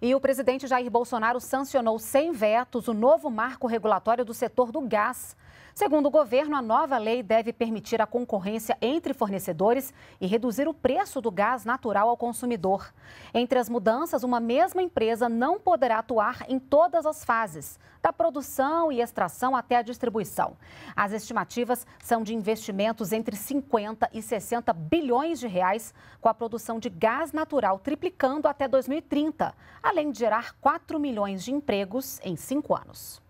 E o presidente Jair Bolsonaro sancionou sem vetos o novo marco regulatório do setor do gás. Segundo o governo, a nova lei deve permitir a concorrência entre fornecedores e reduzir o preço do gás natural ao consumidor. Entre as mudanças, uma mesma empresa não poderá atuar em todas as fases, da produção e extração até a distribuição. As estimativas são de investimentos entre 50 e 60 bilhões de reais, com a produção de gás natural triplicando até 2030 além de gerar 4 milhões de empregos em cinco anos.